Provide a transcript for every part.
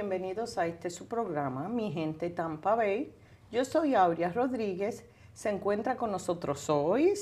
bienvenidos a este su programa, Mi Gente Tampa Bay. Yo soy Aurea Rodríguez. Se encuentra con nosotros hoy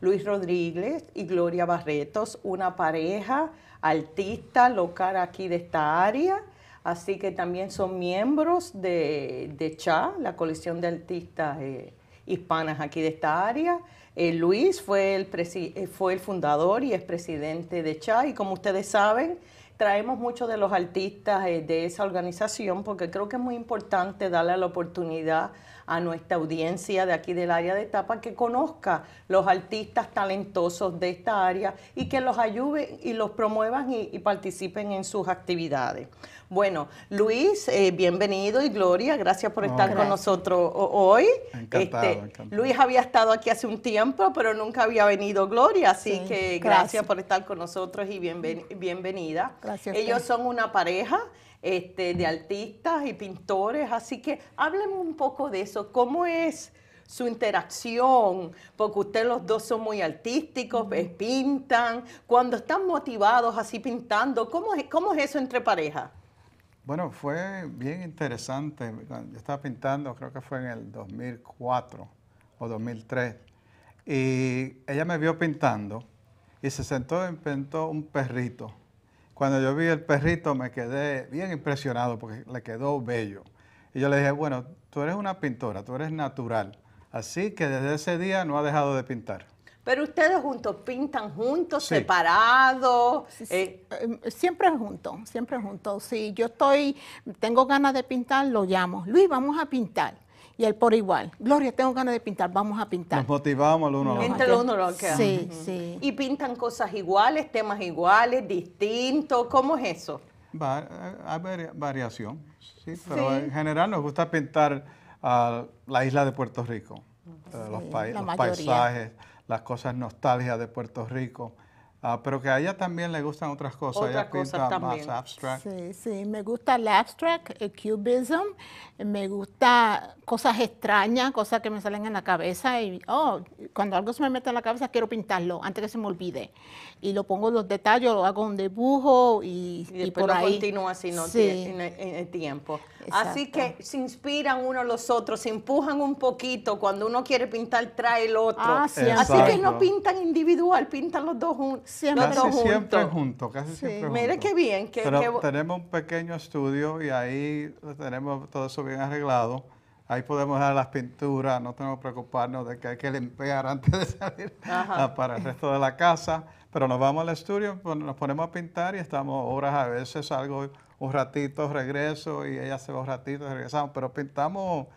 Luis Rodríguez y Gloria Barretos, una pareja artista local aquí de esta área. Así que también son miembros de, CHA, la colección de artistas eh, hispanas aquí de esta área. Eh, Luis fue el, eh, fue el fundador y es presidente de CHA y como ustedes saben, traemos muchos de los artistas eh, de esa organización porque creo que es muy importante darle la oportunidad a nuestra audiencia de aquí del área de Tapa que conozca los artistas talentosos de esta área y que los ayuden y los promuevan y, participen en sus actividades. Bueno, Luis, eh, bienvenido y Gloria, gracias por estar con nosotros hoy. Este, Luis había estado aquí hace un tiempo, pero nunca había venido Gloria, así que gracias. por estar con nosotros y bienvenida. Ellos son una pareja este, de artistas y pintores, así que háblenme un poco de eso. ¿Cómo es su interacción? Porque ustedes los dos son muy artísticos, eh, pintan. Cuando están motivados así pintando, ¿cómo es, cómo es eso entre parejas? Bueno, fue bien interesante. Yo estaba pintando, creo que fue en el 2004 o 2003. Y ella me vio pintando y se sentó y pintó un perrito. Cuando yo vi el perrito me quedé bien impresionado porque le quedó bello. Y yo le dije, bueno, tú eres una pintora, tú eres natural. Así que desde ese día no ha dejado de pintar. Pero ustedes juntos pintan juntos, separados. Eh. Em, siempre juntos, siempre juntos. Si yo estoy, tengo ganas de pintar, lo llamo. Luis, vamos a pintar y el por igual. Gloria, tengo ganas de pintar, vamos a pintar. Nos motivamos el uno al otro. Entre los uno al otro. Sí, sí. ¿Y pintan cosas iguales, temas iguales, distintos? ¿Cómo es eso? Eh, hay variación, sí, pero en general nos gusta pintar ah, la isla de Puerto Rico, eh, los, paisajes, las cosas nostálgicas de Puerto Rico. Ah, pero que a ella también le gustan otras cosas. ella más abstract. Sí, sí, me gusta el abstract, el cubism, me gusta cosas extrañas, cosas que me salen en la cabeza y, oh, cuando algo se me mete en la cabeza quiero pintarlo antes que se me olvide. Y lo pongo los detalles, lo hago un dibujo y, y, por ahí. continúa así no sí. en, el, tiempo. Así que se inspiran uno los otros, se empujan un poquito. Cuando uno quiere pintar, trae el otro. Ah, así que no pintan individual, pintan los dos juntos siempre casi siempre juntos, casi siempre Mire qué bien. Que, tenemos un pequeño estudio y ahí tenemos todo eso bien arreglado. Ahí podemos dar las pinturas, no tenemos que preocuparnos de que hay que limpiar antes de salir para el resto de la casa. Pero nos vamos al estudio, nos ponemos a pintar y estamos horas a veces, salgo un ratito, regreso y ella se va un ratito, regresamos. Pero pintamos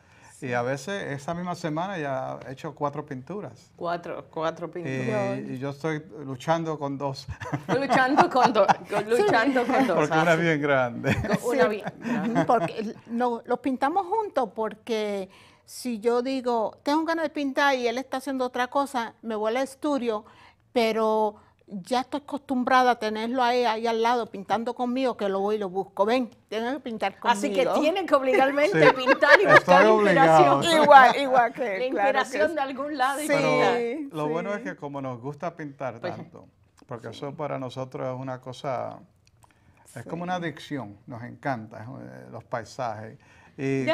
y a veces esa misma semana ya he hecho cuatro pinturas. Cuatro, cuatro pinturas. Y, yo estoy luchando con dos. Luchando con dos. Luchando con dos. Porque una bien grande. Una bien Porque no, los pintamos juntos porque si yo digo, tengo ganas de pintar y él está haciendo otra cosa, me voy al estudio, pero ya estoy acostumbrada a tenerlo ahí, al lado pintando conmigo, que lo voy y lo busco. Ven, tienen que pintar conmigo. Así que tienen que obligarmente pintar y buscar inspiración. Igual, igual que inspiración de algún lado. Sí, lo bueno es que como nos gusta pintar pues, tanto, porque eso para nosotros es una cosa, es como una adicción, nos encanta eh, los paisajes. Eh,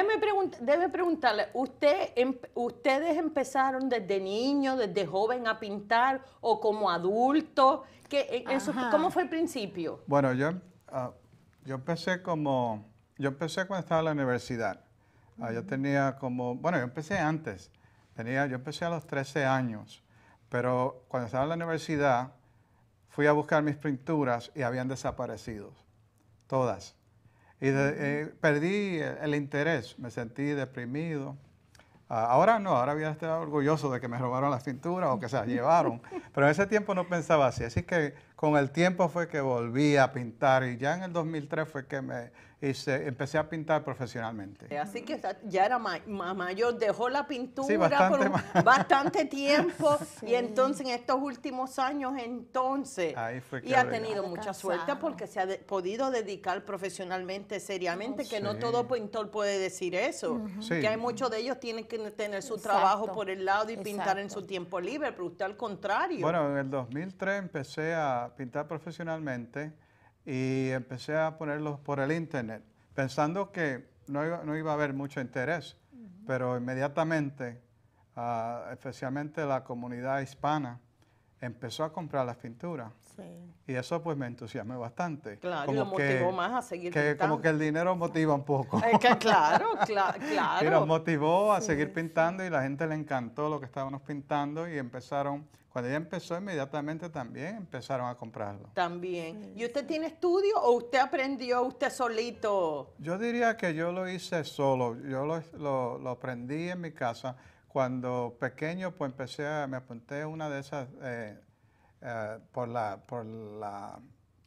déjeme, preguntarle, ¿usted ¿ustedes empezaron desde niño, desde joven a pintar o como adulto? E, ¿Cómo fue el principio? Bueno, yo, ah, yo empecé como, yo empecé cuando estaba en la universidad. Ah, yo tenía como, bueno, yo empecé antes, tenía, yo empecé a los 13 años, pero cuando estaba en la universidad fui a buscar mis pinturas y habían desaparecido, todas. Y eh, perdí el interés, me sentí deprimido. Ah, ahora no, ahora voy estado orgulloso de que me robaron las pinturas o que se las llevaron. Pero en ese tiempo no pensaba así. Así que con el tiempo fue que volví a pintar y ya en el 2003 fue que me hice, empecé a pintar profesionalmente. Eh, así que ya era ma mayor, dejó la pintura bastante por bastante tiempo y entonces en estos últimos años entonces y ha tenido mucha suerte porque se ha podido dedicar profesionalmente seriamente, oh, que no todo pintor puede decir eso, que hay muchos de ellos tienen que tener su trabajo por el lado y pintar en su tiempo libre, pero usted al contrario. Bueno, en el 2003 empecé a pintar profesionalmente y empecé a ponerlos por el internet, pensando que no iba, a haber mucho interés, pero inmediatamente, ah, especialmente la comunidad hispana, empezó a comprar las pinturas. Sí. Y eso pues me entusiasmó bastante. Claro, como y lo motivó más a seguir que Como que el dinero motiva un poco. Es que, claro, claro, claro. Y nos motivó a seguir pintando y la gente le encantó lo que estábamos pintando y empezaron, cuando ella empezó inmediatamente también empezaron a comprarlo. También. ¿Y usted tiene estudio o usted aprendió usted solito? Yo diría que yo lo hice solo, yo lo aprendí en mi casa. Cuando pequeño, pues empecé, a, me apunté una de esas eh, eh, por la... Por la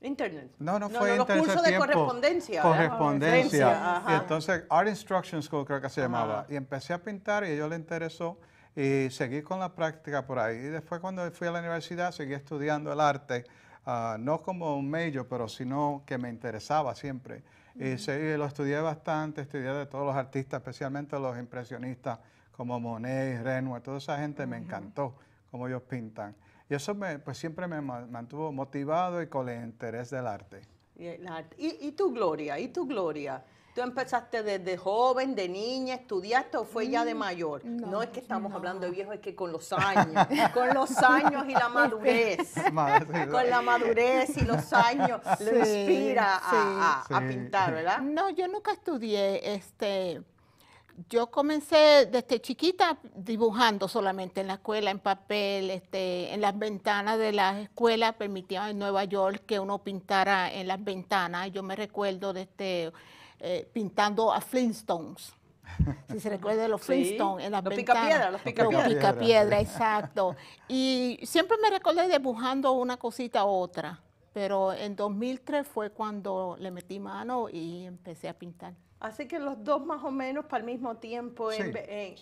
Internet. No, no, fue no, internet. Los cursos de correspondencia. Correspondencia. Y entonces, Art Instruction School creo que se llamaba. Y empecé a pintar y a ellos le interesó y seguí con la práctica por ahí. Y después cuando fui a la universidad seguí estudiando el arte, ah, no como un medio, pero sino que me interesaba siempre. Y lo estudié bastante, estudié de todos los artistas, especialmente los impresionistas como Monet, Renoir, toda esa gente me encantó, cómo ellos pintan. Y eso me, pues siempre me mantuvo motivado y con el interés del arte. Y, tu gloria, y tu gloria. ¿Tú empezaste desde joven, de niña, estudiaste o fue ya de mm, mayor? No, es que estamos hablando de viejo, es que con los años, con los años y la este, madurez, con la madurez y los años, inspira a, a, pintar, ¿verdad? No, yo nunca estudié este yo comencé desde chiquita dibujando solamente en la escuela, en papel, este, en las ventanas de las escuelas, permitían en Nueva York que uno pintara en las ventanas. Yo me recuerdo de este, eh, pintando a Flintstones. Si se recuerda de los Flintstones en las los ventanas. los pica Los exacto. Y siempre me recordé dibujando una cosita u otra. Pero en 2003 fue cuando le metí mano y empecé a pintar. Así que los dos más o menos para el mismo tiempo eh,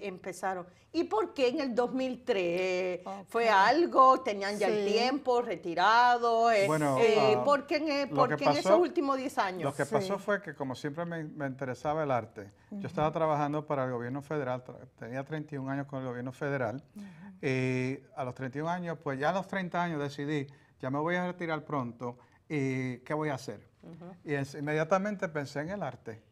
empezaron. ¿Y por qué en el 2003? ¿Fue algo? ¿Tenían ya el tiempo retirado? Eh, bueno, eh, ah, ¿Por qué, en, e-, esos últimos 10 años? Lo que pasó fue que como siempre me, interesaba el arte, yo estaba trabajando para el gobierno federal, tenía 31 años con el gobierno federal, y a los 31 años, pues ya a los 30 años decidí ya me voy a retirar pronto, ¿y eh, qué voy a hacer? Y inmediatamente pensé en el arte.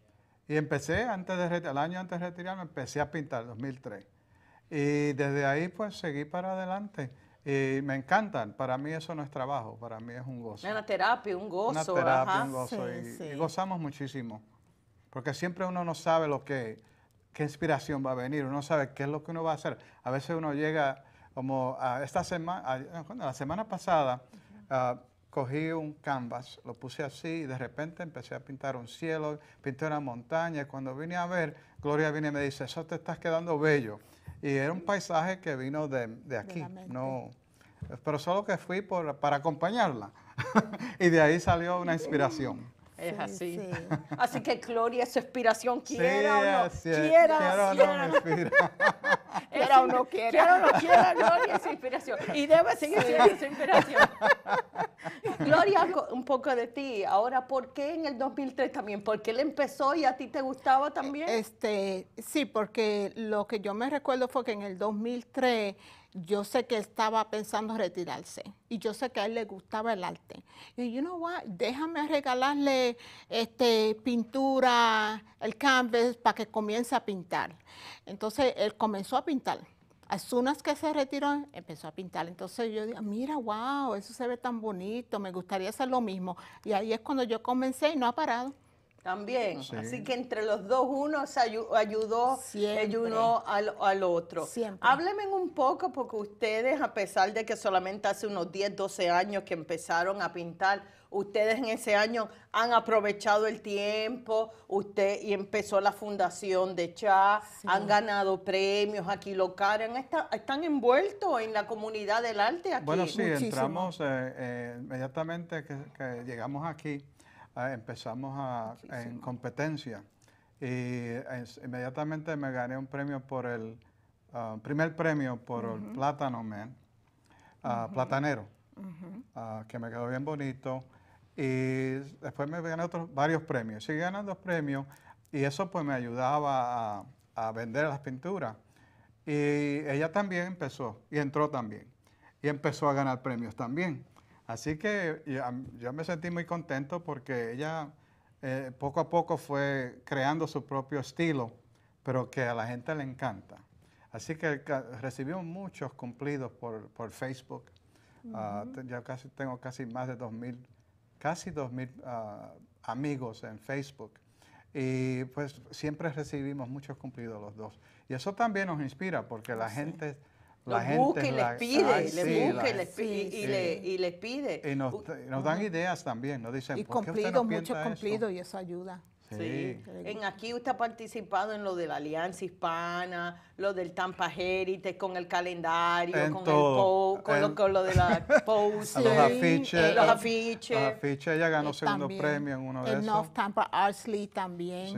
Y empecé, antes de el año antes de retirarme, empecé a pintar, 2003. Y desde ahí pues seguí para adelante. Y me encantan, para mí eso no es trabajo, para mí es un gozo. Una terapia, un gozo. Una terapia, un gozo. y, y, gozamos muchísimo, porque siempre uno no sabe lo que, qué inspiración va a venir, uno sabe qué es lo que uno va a hacer. A veces uno llega como ah, esta semana, ah, la semana pasada, ah, cogí un canvas, lo puse así y de repente empecé a pintar un cielo, pinté una montaña. y Cuando vine a ver, Gloria viene y me dice, eso te estás quedando bello. Y era un paisaje que vino de, aquí, no, pero solo que fui por, para acompañarla. y de ahí salió una inspiración. Es así. Así que Gloria su inspiración, quiera quiera, quiera, quiera o no quiera. no quiera, Gloria es su inspiración. Y debe seguir siendo su inspiración. Gloria, un poco de ti. Ahora, ¿por qué en el 2003 también? ¿Por qué le empezó y a ti te gustaba también? Este, sí, porque lo que yo me recuerdo fue que en el 2003 yo sé que estaba pensando retirarse y yo sé que a él le gustaba el arte. Y you know what, déjame regalarle este, pintura, el canvas para que comience a pintar. Entonces él comenzó a pintar. As soon que se retiró, empezó a pintar. Entonces yo dije, mira, wow, eso se ve tan bonito, me gustaría hacer lo mismo. Y ahí es cuando yo comencé y no ha parado. También. Así que entre los dos, uno se ayudó, ayudó al, al, otro. Siempre. Hábleme un poco, porque ustedes, a pesar de que solamente hace unos 10, 12 años que empezaron a pintar, ustedes en ese año han aprovechado el tiempo, usted y empezó la fundación de Cha, han ganado premios aquí locales, está, están envueltos en la comunidad del arte aquí. Bueno, sí, entramos eh, eh, inmediatamente que llegamos aquí Ah, empezamos a, en competencia y inmediatamente me gané un premio por el ah, primer premio por el plátano man, ah, platanero, que me quedó bien bonito. Y después me gané otros varios premios. Seguí ganando premios y eso pues me ayudaba a vender las pinturas. Y ella también empezó y entró también. Y empezó a ganar premios también. Así que yo me sentí muy contento porque ella eh, poco a poco fue creando su propio estilo, pero que a la gente le encanta. Así que recibimos muchos cumplidos por, Facebook. Uh yo casi, tengo casi más de 2.000, casi 2.000 uh, ah, amigos en Facebook. Y pues siempre recibimos muchos cumplidos los dos. Y eso también nos inspira porque la ah, gente la gente, y les pide, busca y les pide, y, les pide. nos, dan ideas también, nos dicen, y ¿por cumplido, qué usted no muchos cumplidos y eso ayuda. Sí. En aquí usted ha participado en lo de la Alianza Hispana, lo del Tampa Heritage, con el calendario, con el lo, con, lo, de la pose, los afiches. los afiches. Los afiches, ella ganó segundo premio en uno de esos. En North Tampa League también.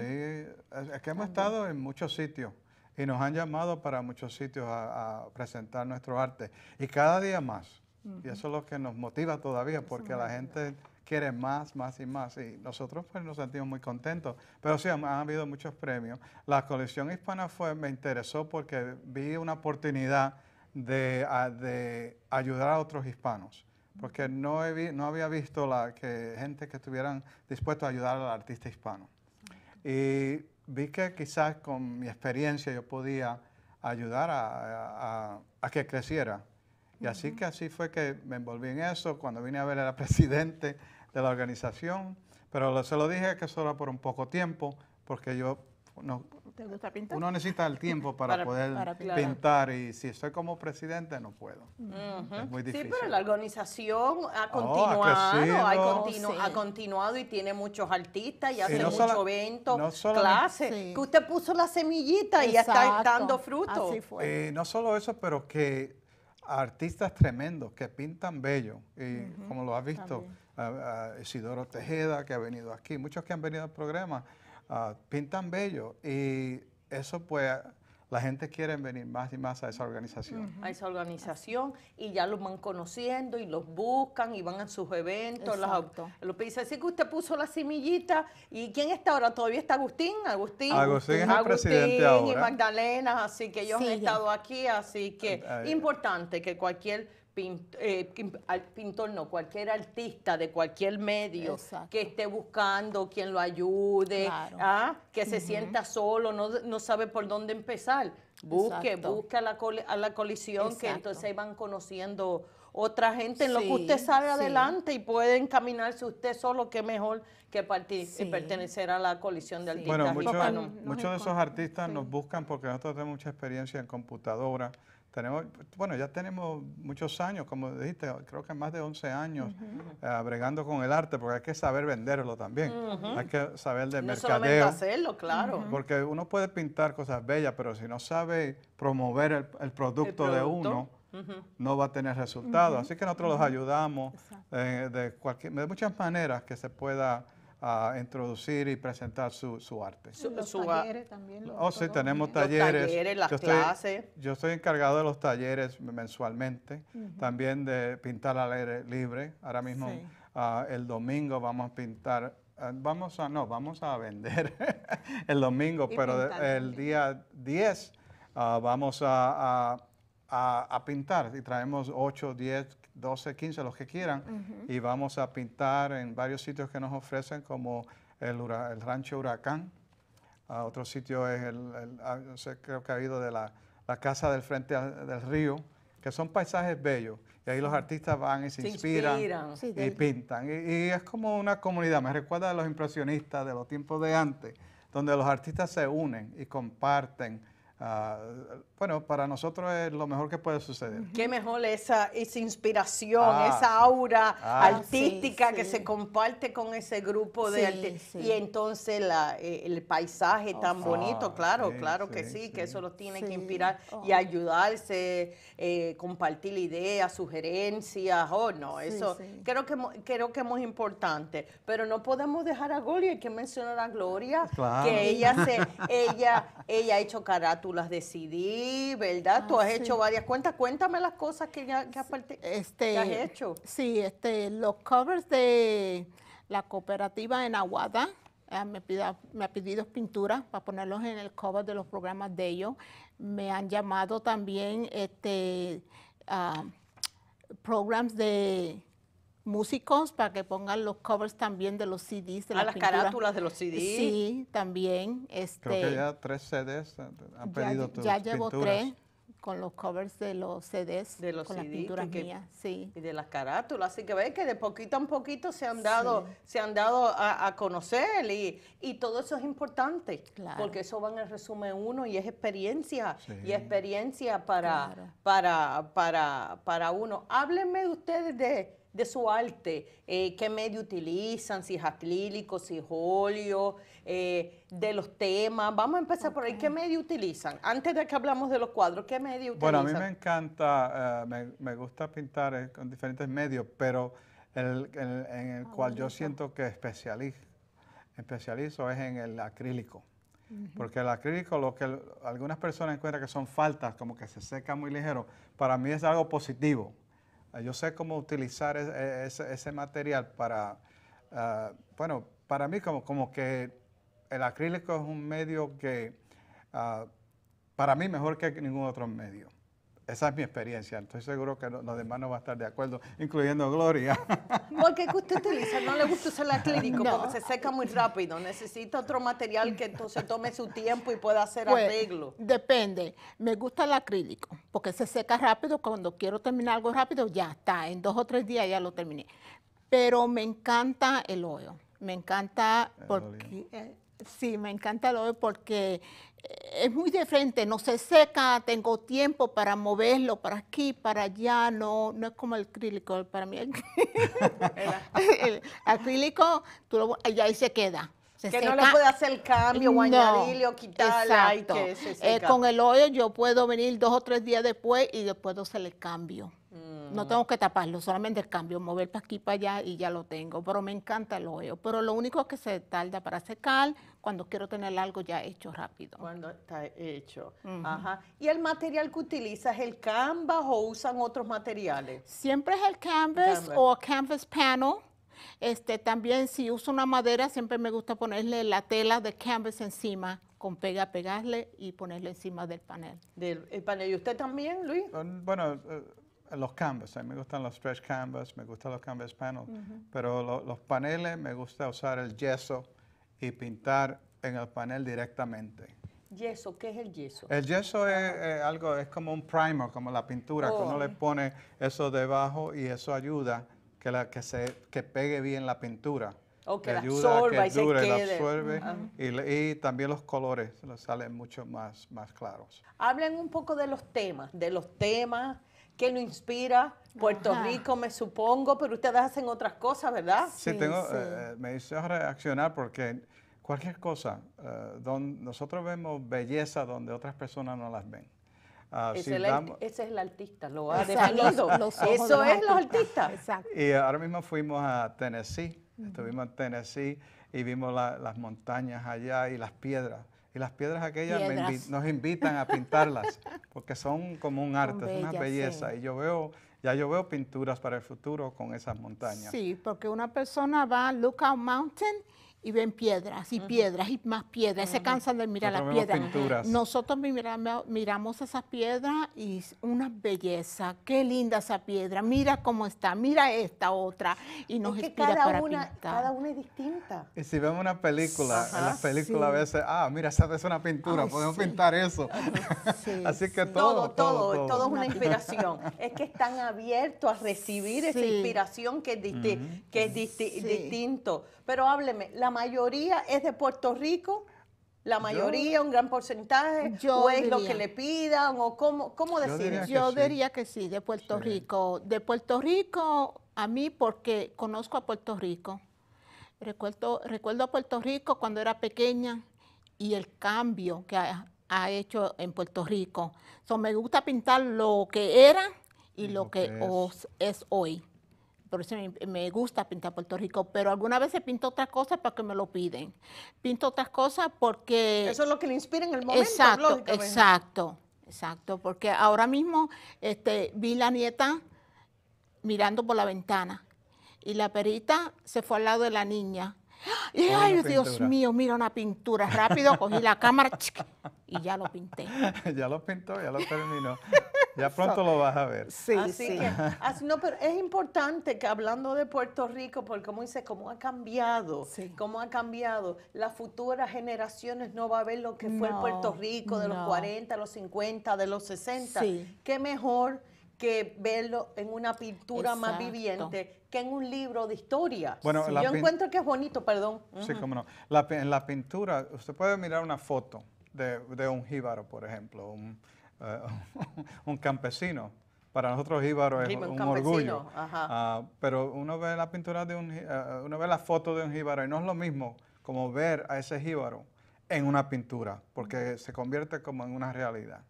Sí, es que hemos estado en muchos sitios y nos han llamado para muchos sitios a, presentar nuestro arte. Y cada día más. Y eso es lo que nos motiva todavía, porque la gente quiere más, más y más. Y nosotros pues, nos sentimos muy contentos. Pero sí, han, habido muchos premios. La colección hispana fue, me interesó porque vi una oportunidad de, de ayudar a otros hispanos. Porque no, no había visto la, que gente que estuvieran dispuesto a ayudar al artista hispano. Y vi que quizás con mi experiencia yo podía ayudar a, que creciera. Y así que así fue que me envolví en eso cuando vine a ver a la presidente de la organización. Pero se lo dije que solo por un poco tiempo, porque yo no, uno necesita el tiempo para, poder pintar y si estoy como presidente no puedo. Es muy difícil. Sí, pero la organización ha oh, continuado, ha, continuado y tiene muchos artistas y hace muchos eventos, clases, que usted puso la semillita y ya está dando fruto. Eh, no solo eso, pero que artistas tremendos que pintan bello, y como lo has visto, Isidoro Tejeda que ha venido aquí, muchos que han venido al programa Ah, pintan bello. Y eso pues la gente quiere venir más y más a esa organización. A esa organización y ya los van conociendo y los buscan y van a sus eventos. Los, lo así que usted puso la semillita. ¿Y quién está ahora? ¿Todavía está Agustín? Agustín. Agustín es el presidente ahora. y Magdalena, así que ellos han estado aquí. Así que importante que cualquier Pintor, eh, pintor, no, cualquier artista de cualquier medio que esté buscando quien lo ayude, ¿ah? que se sienta solo, no, no, sabe por dónde empezar. Busque, busque a la, a la colisión que entonces van conociendo otra gente en lo que usted sabe adelante y puede encaminarse usted solo, que mejor que pertenecer a la colisión de artistas. Bueno, muchos, muchos de esos artistas nos buscan porque nosotros tenemos mucha experiencia en computadora bueno, ya tenemos muchos años, como dijiste, creo que más de 11 años uh con el arte, porque hay que saber venderlo también. Hay que saber de no mercadeo. hacerlo, claro. Porque uno puede pintar cosas bellas, pero si no sabe promover el, producto, de uno, no va a tener resultados. Así que nosotros los ayudamos eh, de, cualquier, de muchas maneras que se pueda a introducir y presentar su, arte. su, también. oh, sí, tenemos talleres. Los talleres, las yo clases. yo estoy encargado de los talleres mensualmente, también de pintar al aire libre. Ahora mismo, ah, el domingo vamos a pintar, ah, vamos a, no, vamos a vender el domingo, pero el día 10 ah, vamos a a, pintar y traemos 8, 10, 12, 15, los que quieran y vamos a pintar en varios sitios que nos ofrecen como el, rancho Huracán, otro sitio es el, ah, creo que ha habido de la, casa del frente del río, que son paisajes bellos. Y ahí los artistas van y se, inspiran, y pintan. Y, y, es como una comunidad, me recuerda a los impresionistas de los tiempos de antes, donde los artistas se unen y comparten Ah, bueno, para nosotros es lo mejor que puede suceder. Qué mejor esa, esa inspiración, ah, esa aura ah, artística que se comparte con ese grupo de artistas. Y entonces eh, el paisaje oh, tan bonito, claro, claro que sí, que eso lo tiene que inspirar y oh. ayudarse, eh, compartir ideas, sugerencias, oh no, eso Creo, que, creo que es muy importante. Pero no podemos dejar a Gloria, que mencionar a Gloria, que ella, se, ella, ella ha hecho carácter Tú las decidí, ¿verdad? Tú ah, has hecho varias cuentas. Cuéntame las cosas que este, que aparte, este, has hecho. Sí, este, los covers de la cooperativa en Aguada. Ah, me, me ha pedido pinturas para ponerlos en el cover de los programas de ellos. Me han llamado también este, ah, de músicos para que pongan los covers también de los CDs de ah, las carátulas de los CDs. Sí, también. Este, Creo que este, ya tres CDs han pedido Ya llevo tres con los covers de los CDs, de los con las pinturas sí. Y de las carátulas, así que ve que de poquito a poquito se han dado, se han dado a, conocer y, y, todo eso es importante, porque eso va en el resumen uno y es experiencia, y experiencia para, para, para, para uno. Háblenme de ustedes de de su arte, eh, qué medio utilizan, si es acrílico, si es óleo, eh, de los temas. Vamos a empezar por ahí. ¿Qué medio utilizan? Antes de que hablamos de los cuadros, ¿qué medio utilizan? Bueno, a mí me encanta, eh, me, gusta pintar con diferentes medios, pero el, en el ah, cual yo siento que especializo, es en el acrílico. Porque el acrílico, lo que algunas personas encuentran que son faltas, como que se seca muy ligero, para mí es algo positivo Ah, yo sé cómo utilizar e, e, ese, material para, ah, bueno, para mí como, como que el acrílico es un medio que, ah, para mí mejor que ningún otro medio. Esa es mi experiencia. Estoy seguro que los demás no van a estar de acuerdo, incluyendo Gloria. Porque qué usted utiliza, no le gusta usar el acrílico porque se seca muy rápido. Necesita otro material que entonces tome su tiempo y pueda hacer pues, arreglo. Depende. Me gusta el acrílico porque se seca rápido. Cuando quiero terminar algo rápido, ya está. En dos o tres días ya lo terminé. Pero me encanta el hoyo. Me encanta porque... Sí, me encanta el ojo porque eh, es muy diferente, no se seca, tengo tiempo para moverlo para aquí, para allá, no, no es como el acrílico, para mí el, acrílico, tú lo, ahí se queda. que no le puede hacer el cambio o añadirle quitarle. Eh, con el hoyo yo puedo venir dos o tres días después y después se le cambio. Mm, no tengo que taparlo, solamente el cambio, mover para aquí, para allá y ya lo tengo. Pero me encanta el hoyo. Pero lo único que se tarda para secar cuando quiero tener algo ya hecho rápido. Cuando está hecho. Ajá. ¿Y el material que utilizas, el canvas o usan otros materiales? Siempre es el canvas, o canvas panel. Este, también si uso una madera, siempre me gusta ponerle la tela de canvas encima con pega, pegarle y ponerle encima del panel. Del panel. ¿Y usted también, Luis? Eh, bueno, eh, los canvas, a mí me gustan los stretch canvas, me gustan los canvas panels, pero los paneles me gusta usar el yeso y pintar en el panel directamente. ¿Yeso? ¿Qué es el yeso? El yeso es, algo, es como un primer, como la pintura, que uno le oh. pone eso debajo y eso ayuda que, la, que, se, que pegue bien la pintura. que ayuda que dure, y se absorbe. y, y, también los colores salen mucho más, más claros. Hablen un poco de los temas, de los temas ¿Qué lo inspira. Puerto Rico, me supongo, pero ustedes hacen otras cosas, ¿verdad? Sí, tengo, eh, me hizo reaccionar porque cualquier cosa, eh, nosotros vemos belleza donde otras personas no las ven. Ah, ese, es el, artista, lo ha definido. Eso es los artistas. Y ahora mismo fuimos a Tennessee, estuvimos en Tennessee y vimos las montañas allá y las piedras. Y las piedras aquellas nos invitan a pintarlas, porque son como un arte, es una belleza. Y yo veo, ya yo veo pinturas para el futuro con esas montañas. Sí, porque una persona va a Lookout Mountain y ven piedras y piedras y más piedras, se cansan de mirar las piedras. Nosotros miramos, esas piedras y una belleza, qué linda esa piedra, mira cómo está, mira esta otra y nos inspira cada una, Cada una es distinta. Y si vemos una película, en la película a veces, ah, mira, esa es una pintura, podemos pintar eso. Así que todo, todo, todo, todo, es una inspiración. es que están abiertos a recibir esa inspiración que es, que es distinto. Pero hábleme, ¿la mayoría es de Puerto Rico? ¿La mayoría, un gran porcentaje? Yo ¿O es lo que le pidan? ¿O cómo, cómo decir Yo diría, que, sí. de Puerto Rico. De Puerto Rico, a mí, porque conozco a Puerto Rico. Recuerdo, recuerdo a Puerto Rico cuando era pequeña y el cambio que ha, hecho en Puerto Rico. So, me gusta pintar lo que era y, lo, que, es hoy por eso me, gusta pintar Puerto Rico, pero algunas veces pinto otras cosas para que me lo piden. Pinto otras cosas porque... Eso es lo que le inspira en el momento, Exacto, pues. exacto, exacto, porque ahora mismo este, vi la nieta mirando por la ventana y la perita se fue al lado de la niña. ay, Dios mío, mira una pintura. Rápido cogí la cámara y ya lo pinté. ya lo pintó, ya lo terminó. Ya pronto lo vas a ver. Sí, así Que, así, no, pero es importante que hablando de Puerto Rico, porque como dice, cómo ha cambiado, cómo ha cambiado, las futuras generaciones no va a ver lo que fue el Puerto Rico de los 40, los 50, de los 60. Sí. Qué mejor que verlo en una pintura más viviente que en un libro de historia. Bueno, yo encuentro que es bonito, perdón. Sí, cómo no. La, en la pintura, usted puede mirar una foto de, un jíbaro, por ejemplo, un, eh, un campesino. Para nosotros Íbaro es un, orgullo. Ah, pero uno ve la pintura de un, eh, uno ve la foto de un jíbaro y no es lo mismo como ver a ese jíbaro en una pintura, porque se convierte como en una realidad.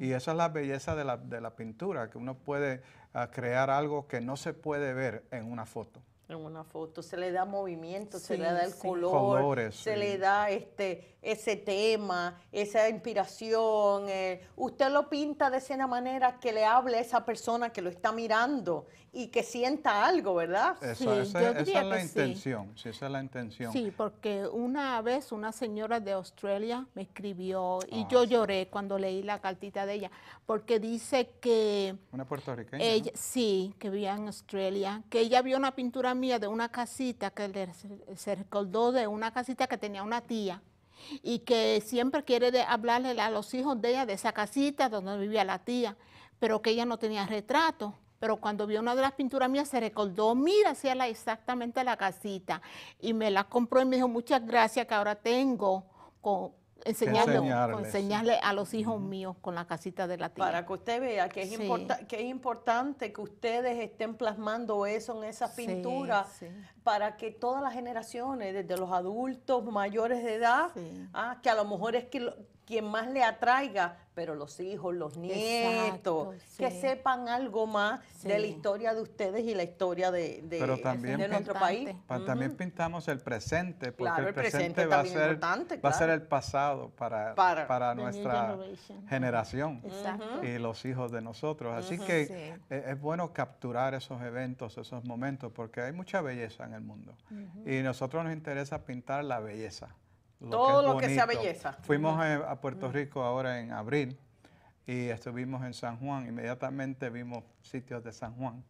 Y esa es la belleza de la, de la pintura, que uno puede ah, crear algo que no se puede ver en una foto en una foto, se le da movimiento, se le da el color, se le da este ese tema, esa inspiración, eh, usted lo pinta de esa manera que le hable a esa persona que lo está mirando y que sienta algo, ¿verdad? Esa, es la intención, sí. esa es la intención. Sí, porque una vez una señora de Australia me escribió y ah, yo lloré cuando leí la cartita de ella, porque dice que... Una puertorriqueña. Ella, Sí, que vivía en Australia, que ella vio una pintura mía de una casita que se recordó de una casita que tenía una tía y que siempre quiere hablarle a los hijos de ella de esa casita donde vivía la tía, pero que ella no tenía retrato. Pero cuando vio una de las pinturas mías se recordó, mira, hacía la, exactamente la casita. Y me la compró y me dijo, muchas gracias que ahora tengo con, enseñarle, enseñarle a los hijos míos con la casita de la tía. Para que usted vea que es, que es importante que ustedes estén plasmando eso en esas pintura para que todas las generaciones, desde los adultos mayores de edad, ah, que a lo mejor es que quien más le atraiga, pero los hijos, los nietos, que sepan algo más de la historia de ustedes y la historia de, nuestro país. Pues, también pintamos el presente, porque el, presente va, a ser, el pasado para, para, nuestra generación y los hijos de nosotros. Así que es, es, bueno capturar esos eventos, esos momentos, porque hay mucha belleza en el mundo y a nosotros nos interesa pintar la belleza todo lo que sea belleza. Fuimos a, Puerto Rico ahora en abril y estuvimos en San Juan. Inmediatamente vimos sitios de San Juan.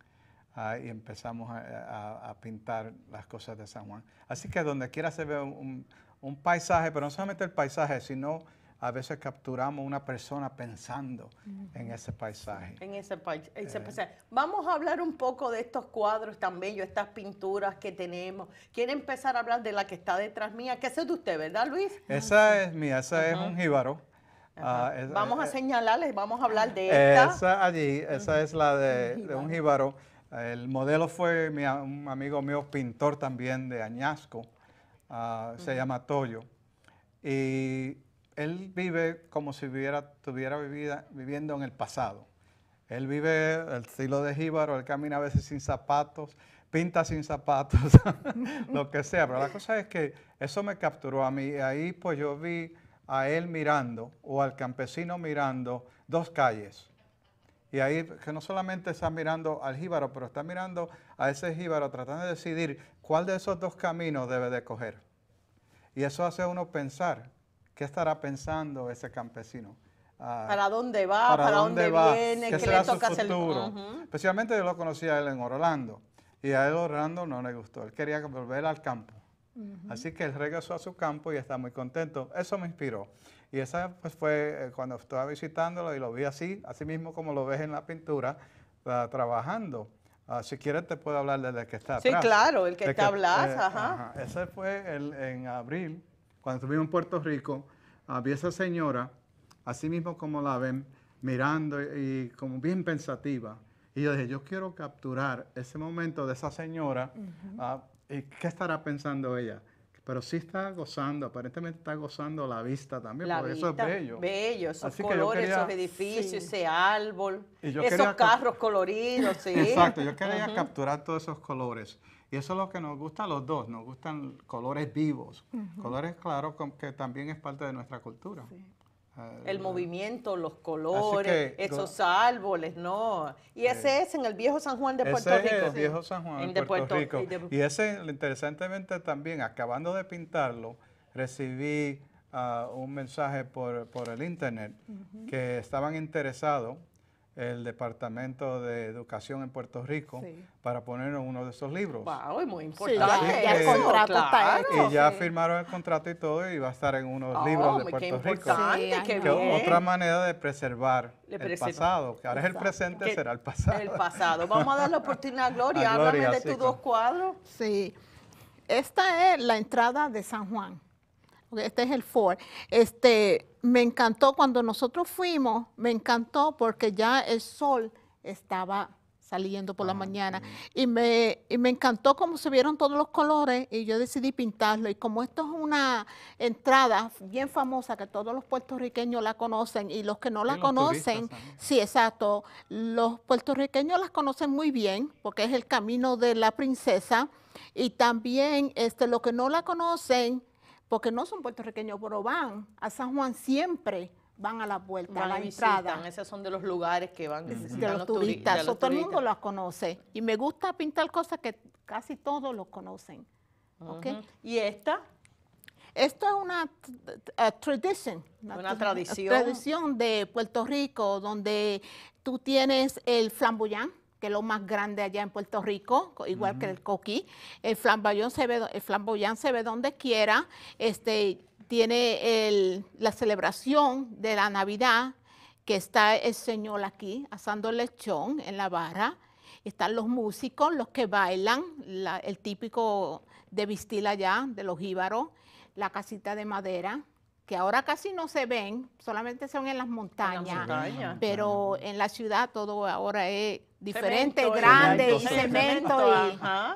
y empezamos a, pintar las cosas de San Juan. Así que donde quiera se ve un, paisaje, pero no solamente el paisaje, sino a veces capturamos una persona pensando en ese paisaje. En ese, eh. Vamos a hablar un poco de estos cuadros tan bellos, estas pinturas que tenemos. Quiere empezar a hablar de la que está detrás mía, que es de usted, ¿verdad, Luis? Esa es ah, mía, esa es un jíbaro. Ah, eh, vamos a eh, señalarles, vamos a hablar de esta. Esa allí, esa es la de, un jíbaro. El modelo fue un amigo mío, pintor también de Añasco, ah, se llama Toyo. Y él vive como si viviera, estuviera vivida, viviendo en el pasado. Él vive el estilo de jíbaro, él camina a veces sin zapatos, pinta sin zapatos, lo que sea. Pero la cosa es que eso me capturó a mí. Y ahí pues yo vi a él mirando o al campesino mirando dos calles. Y ahí que no solamente está mirando al jíbaro, pero está mirando a ese jíbaro tratando de decidir cuál de esos dos caminos debe de coger. Y eso hace uno pensar ¿Qué estará pensando ese campesino? Ah, ¿Para dónde va? ¿Para, dónde, viene? ¿Qué, le toca su futuro? Especialmente yo lo conocí a él en Orlando. Y a él Orlando no le gustó. Él quería volver al campo. Así que él regresó a su campo y está muy contento. Eso me inspiró. Y esa pues fue eh, cuando estaba visitándolo y lo vi así, así mismo como lo ves en la pintura, ah, trabajando. Ah, si quieres te puedo hablar del que está atrás. Sí, claro, el que te hablas, eh, Ese fue el, en abril cuando estuvimos en Puerto Rico, había esa señora, así mismo como la ven, mirando y, como bien pensativa. Y yo dije, yo quiero capturar ese momento de esa señora. Ah, ¿y ¿Qué estará pensando ella? Pero sí está gozando, aparentemente está gozando la vista también, la vista, eso es bello. Bello, esos colores, esos edificios, ese árbol, esos carros coloridos. Exacto, yo quería capturar todos esos colores. Y eso es lo que nos gusta a los dos, nos gustan colores vivos, colores claros que también es parte de nuestra cultura. Eh, el movimiento, los colores, esos árboles, ¿no? Y eh, ese es en el viejo San Juan de Puerto ese Rico. Es el viejo San Juan de Puerto, Rico. Y, ese, interesantemente también, acabando de pintarlo, recibí ah, un mensaje por, por el internet que estaban interesados el Departamento de Educación en Puerto Rico para poner uno de esos libros. ¡Wow! Es muy importante. ya, el contrato está hecho. Y ya firmaron el contrato y todo y va a estar en unos oh, libros de Puerto Rico. Qué qué Otra manera de preservar el pasado. Que ahora es el presente, será el pasado. El pasado. Vamos a dar la oportunidad a Gloria. a Gloria háblame de tus dos cuadros. Sí. Esta es la entrada de San Juan este es el Ford, este, me encantó cuando nosotros fuimos, me encantó porque ya el sol estaba saliendo por la ah, mañana y, me, me encantó cómo se vieron todos los colores y yo decidí pintarlo y como esto es una entrada bien famosa que todos los puertorriqueños la conocen y los que no la conocen, sí, exacto, los puertorriqueños las conocen muy bien porque es el camino de la princesa y también este, los que no la conocen porque no son puertorriqueños, pero van a San Juan siempre van a la puerta, a la entrada. Esos son de los lugares que van. Mm, de, los, turistas, todo el mundo las conoce. Y me gusta pintar cosas que casi todos los conocen. ¿Y esta? Esto es una tradición. Una, una tradición. Tradición de Puerto Rico, donde tú tienes el flamboyán, que es lo más grande allá en Puerto Rico, igual que el Coqui. El flamboyán se ve, el flamboyán se ve donde quiera. Este, tiene la celebración de la Navidad, que está el Señor aquí asando lechón en la barra. Están los músicos, los que bailan, el típico de vestir allá, de los jíbaros, la casita de madera, que ahora casi no se ven, solamente son en las montañas, en las montañas. pero en la ciudad todo ahora es diferente, grande y cemento,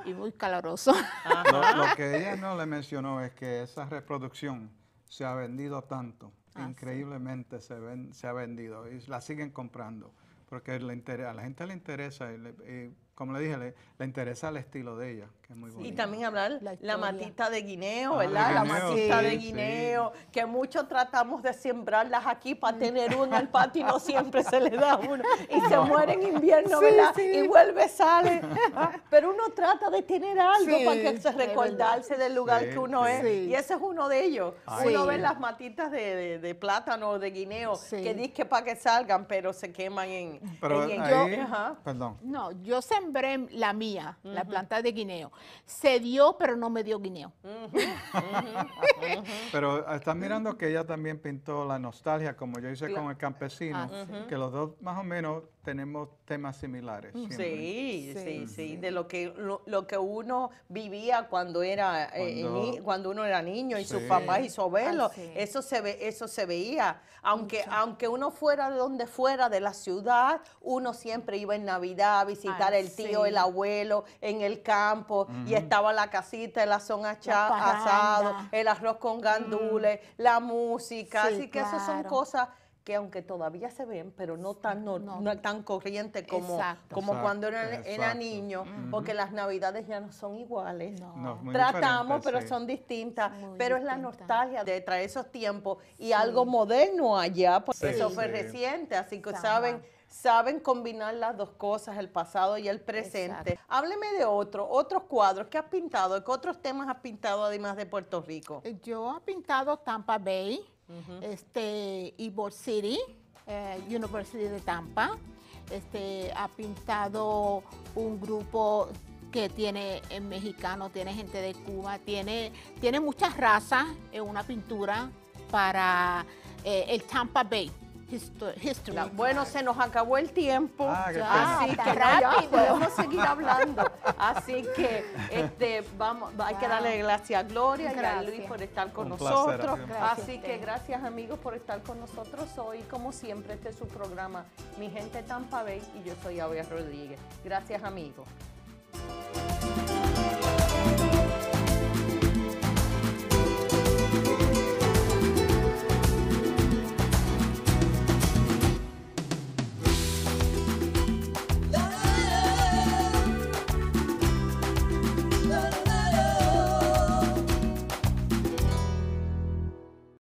y, muy caloroso. Lo, que ella no le mencionó es que esa reproducción se ha vendido tanto, ah, increíblemente se, ven, se ha vendido y la siguen comprando, porque le interesa, a la gente le interesa, como le dije, le interesa el estilo de ella. Y también hablar la, matita de guineo, ah, ¿verdad? la matita de guineo, que muchos tratamos de sembrarlas aquí para tener uno al patio y no siempre se le da uno. Y se muere en invierno, ¿verdad? Y vuelve, sale. Pero uno trata de tener algo para que recordarse del lugar que uno es. Y ese es uno de ellos. Uno ve las matitas de, plátano o de guineo que dice para que salgan, pero se queman en... perdón. No, yo sembré la mía, la planta de guineo se dio, pero no me dio guineo. pero están mirando que ella también pintó la nostalgia, como yo hice con el campesino, ah, que los dos más o menos tenemos temas similares. Mm, sí, sí, sí, de lo que, lo, que uno vivía cuando era eh, eh, cuando, uno era niño y sus papás y su abuelo, eso se ve, eso se veía. Aunque aunque uno fuera de donde fuera de la ciudad, uno siempre iba en Navidad a visitar el ah, tío, el abuelo en el campo y estaba la casita, el azón asado, el arroz con mm. gandules, la música, así que esas son cosas que aunque todavía se ven, pero no tan, no, tan corriente como, como cuando era, niño, porque las navidades ya no son iguales. Tratamos, pero son distintas, pero es la nostalgia de traer esos tiempos y algo moderno allá, porque eso fue reciente, así que saben saben combinar las dos cosas, el pasado y el presente. Hábleme de otro, otros cuadros que has pintado, ¿qué otros temas has pintado además de Puerto Rico? Eh, yo he pintado Tampa Bay, este, Ybor City, eh, University de Tampa. Este, ha pintado un grupo que tiene En eh, mexicano, tiene gente de Cuba, tiene, tiene muchas razas en eh, una pintura para el Tampa Bay bueno, se nos acabó el tiempo. Ah, así que rápido. podemos seguir hablando. Así que este, vamos, hay que darle gracias a Gloria y a Luis por estar con nosotros. así que gracias amigos por estar con nosotros hoy. Como siempre, este es su programa Mi Gente Tampa Bay y yo soy Avia Rodríguez. Gracias amigos.